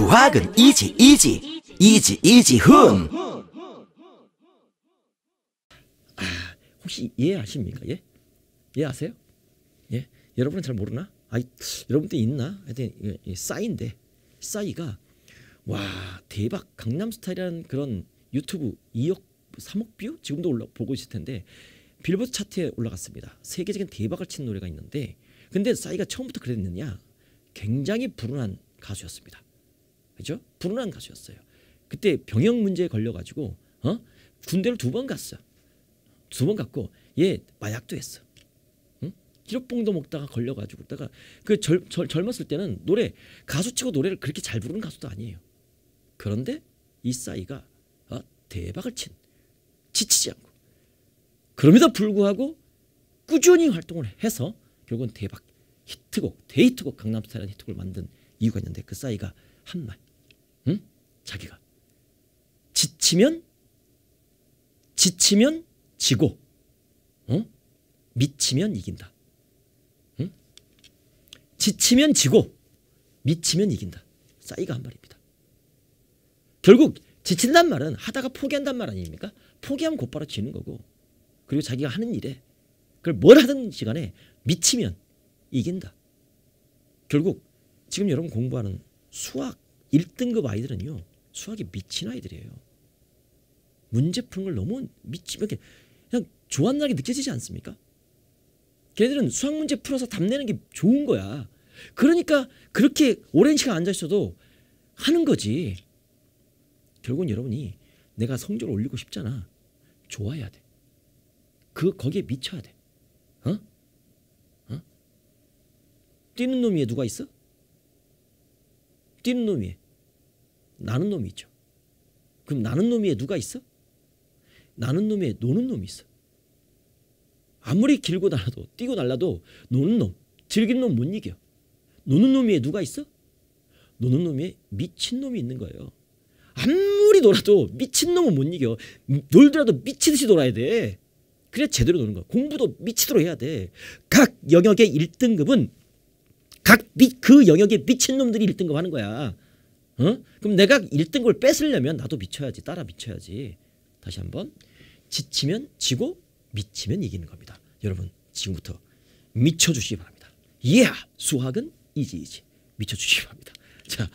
수학은 이지 이지 이지 이지 흠. 아, 혹시 예 아십니까? 예? 예 아세요? 예? 여러분은 잘 모르나? 아, 여러분도 있나? 하여튼 예, 예, 싸인데 싸이가 와 대박 강남스타일이라는 그런 유튜브 2억 3억 뷰 지금도 올라 보고 있을 텐데 빌보드 차트에 올라갔습니다. 세계적인 대박을 친 노래가 있는데 근데 싸이가 처음부터 그랬느냐? 굉장히 불운한 가수였습니다. 그죠? 불운한 가수였어요. 그때 병역 문제에 걸려가지고 어? 군대를 두 번 갔어. 두번 갔고 얘 마약도 했어. 응? 히로뽕도 먹다가 걸려가지고 그다가 그 절, 절, 젊었을 때는 노래 가수치고 노래를 그렇게 잘 부르는 가수도 아니에요. 그런데 이 싸이가 어? 대박을 친 지치지 않고 그럼에도 불구하고 꾸준히 활동을 해서 결국은 대박 히트곡 데이트곡 강남스타일한 히트곡을 만든 이유가 있는데 그 싸이가 한말 응? 자기가 지치면 지치면 지고 어? 미치면 이긴다. 응? 지치면 지고 미치면 이긴다. 싸이가 한 말입니다. 결국 지친단 말은 하다가 포기한단 말 아닙니까? 포기하면 곧바로 지는 거고 그리고 자기가 하는 일에 그걸 뭘 하든 시간에 미치면 이긴다. 결국 지금 여러분 공부하는 수학 1등급 아이들은요. 수학에 미친 아이들이에요. 문제 푸는 걸 너무 미치면 그냥 좋아한게 느껴지지 않습니까? 걔들은 수학 문제 풀어서 답내는 게 좋은 거야. 그러니까 그렇게 오랜 시간 앉아 있어도 하는 거지. 결국은 여러분이 내가 성적을 올리고 싶잖아. 좋아야 돼. 그 거기에 미쳐야 돼. 어? 어? 뛰는 놈 위에 누가 있어? 뛰는 놈 위에 나는 놈이 있죠. 그럼 나는 놈이에 누가 있어? 나는 놈이에 노는 놈이 있어. 아무리 길고 날라도 뛰고 날라도 노는 놈, 즐기는 놈 못 이겨. 노는 놈이에 누가 있어? 노는 놈이에 미친 놈이 있는 거예요. 아무리 놀아도 미친 놈은 못 이겨. 놀더라도 미치듯이 놀아야 돼. 그래 제대로 노는 거야. 공부도 미치도록 해야 돼. 각 영역의 1등급은 각 그 영역의 미친 놈들이 1등급 하는 거야. 어? 그럼 내가 1등급을 뺏으려면 나도 미쳐야지. 따라 미쳐야지. 다시 한번 지치면 지고 미치면 이기는 겁니다. 여러분 지금부터 미쳐주시기 바랍니다. 예! Yeah! 수학은 이지이지. 미쳐주시기 바랍니다. 자